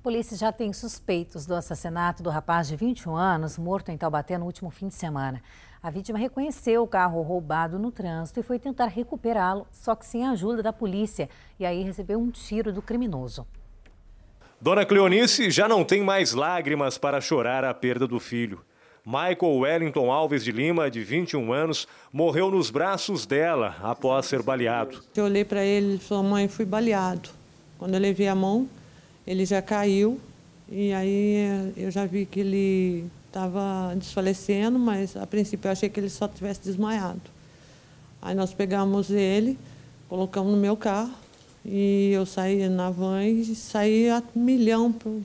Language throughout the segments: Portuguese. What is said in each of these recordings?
A polícia já tem suspeitos do assassinato do rapaz de 21 anos, morto em Taubaté no último fim de semana. A vítima reconheceu o carro roubado no trânsito e foi tentar recuperá-lo, só que sem a ajuda da polícia. E aí recebeu um tiro do criminoso. Dona Cleonice já não tem mais lágrimas para chorar a perda do filho. Michael Wellington Alves de Lima, de 21 anos, morreu nos braços dela após ser baleado. Eu olhei para ele e falei, mãe, fui baleado. Quando eu levei a mão, ele já caiu e aí eh, eu já vi que ele estava desfalecendo, mas a princípio eu achei que ele só tivesse desmaiado. Aí nós pegamos ele, colocamos no meu carro e eu saí na van e saí a milhão para o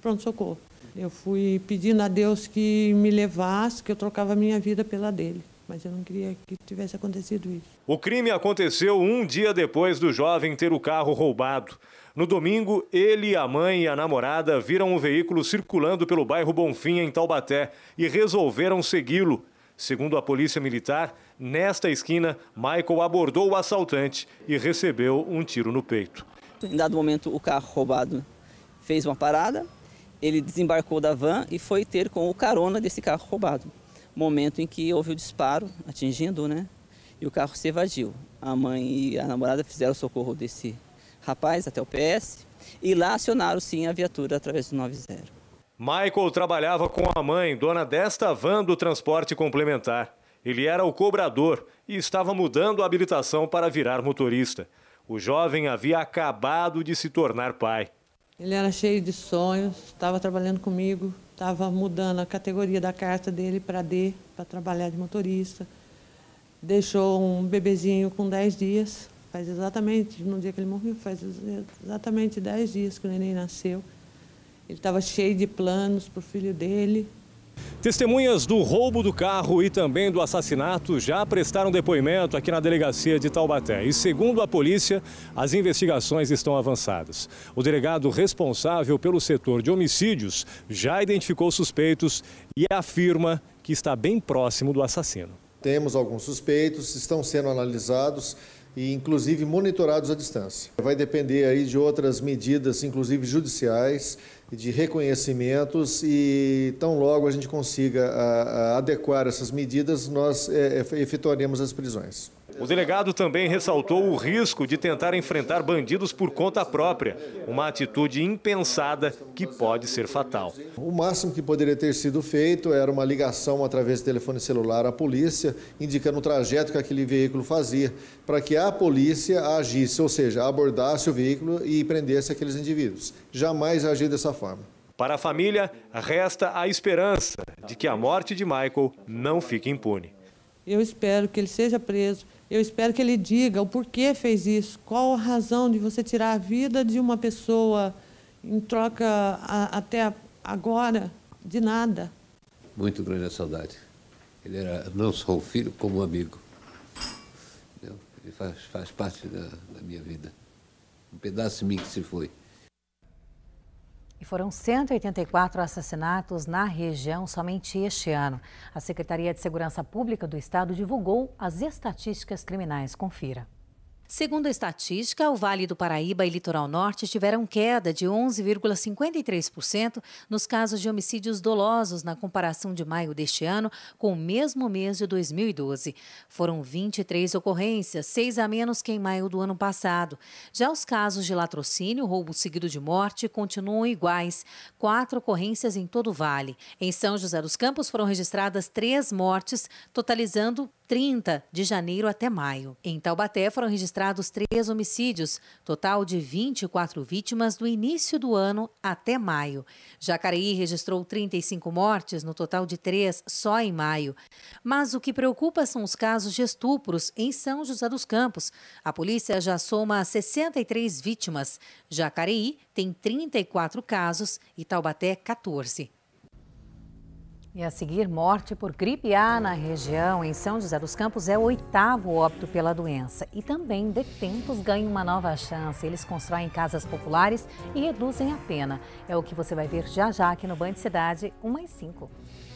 pronto-socorro. Eu fui pedindo a Deus que me levasse, que eu trocava a minha vida pela dele mas eu não queria que tivesse acontecido isso. O crime aconteceu um dia depois do jovem ter o carro roubado. No domingo, ele, a mãe e a namorada viram um veículo circulando pelo bairro Bonfim, em Taubaté, e resolveram segui-lo. Segundo a Polícia Militar, nesta esquina, Michael abordou o assaltante e recebeu um tiro no peito. Em dado momento, o carro roubado fez uma parada, ele desembarcou da van e foi ter com o carona desse carro roubado momento em que houve o disparo, atingindo, né? E o carro se evadiu. A mãe e a namorada fizeram o socorro desse rapaz até o PS e lá acionaram sim a viatura através do 90. Michael trabalhava com a mãe, dona desta van do transporte complementar. Ele era o cobrador e estava mudando a habilitação para virar motorista. O jovem havia acabado de se tornar pai. Ele era cheio de sonhos, estava trabalhando comigo, estava mudando a categoria da carta dele para D, para trabalhar de motorista. Deixou um bebezinho com 10 dias, faz exatamente, no dia que ele morreu, faz exatamente 10 dias que o neném nasceu. Ele estava cheio de planos para o filho dele, Testemunhas do roubo do carro e também do assassinato já prestaram depoimento aqui na delegacia de Taubaté. E segundo a polícia, as investigações estão avançadas. O delegado responsável pelo setor de homicídios já identificou suspeitos e afirma que está bem próximo do assassino. Temos alguns suspeitos, estão sendo analisados e inclusive monitorados à distância. Vai depender aí de outras medidas, inclusive judiciais, de reconhecimentos e tão logo a gente consiga a, ah, a ah, adequar essas medidas, nós é, efetuaremos as prisões. O delegado também ressaltou o risco de tentar enfrentar bandidos por conta própria, uma atitude impensada que pode ser fatal. O máximo que poderia ter sido feito era uma ligação através do telefone celular à polícia, indicando o trajeto que aquele veículo fazia, para que a polícia agisse, ou seja, abordasse o veículo e prendesse aqueles indivíduos. Jamais agir dessa forma. Para a família, resta a esperança de que a morte de Michael não fique impune. Eu espero que ele seja preso. Eu espero que ele diga o porquê fez isso, qual a razão de você tirar a vida de uma pessoa em troca a, até agora de nada. Muito grande a saudade. Ele era não só um filho, como um amigo. Ele faz, faz parte da, da minha vida. Um pedaço de mim que se foi. E foram 184 assassinatos na região somente este ano. A Secretaria de Segurança Pública do Estado divulgou as estatísticas criminais. Confira. Segundo a estatística, o Vale do Paraíba e Litoral Norte tiveram queda de 11,53% nos casos de homicídios dolosos na comparação de maio deste ano com o mesmo mês de 2012. Foram 23 ocorrências, seis a menos que em maio do ano passado. Já os casos de latrocínio, roubo seguido de morte, continuam iguais. Quatro ocorrências em todo o vale. Em São José dos Campos foram registradas três mortes, totalizando 30 de janeiro até maio. Em Taubaté foram registrados três homicídios, total de 24 vítimas do início do ano até maio. Jacareí registrou 35 mortes, no total de três só em maio. Mas o que preocupa são os casos de estupros em São José dos Campos. A polícia já soma 63 vítimas. Jacareí tem 34 casos e Taubaté 14. E a seguir, morte por gripe A na região, em São José dos Campos, é o oitavo óbito pela doença. E também detentos ganham uma nova chance. Eles constroem casas populares e reduzem a pena. É o que você vai ver já já aqui no Band Cidade 1 às 5.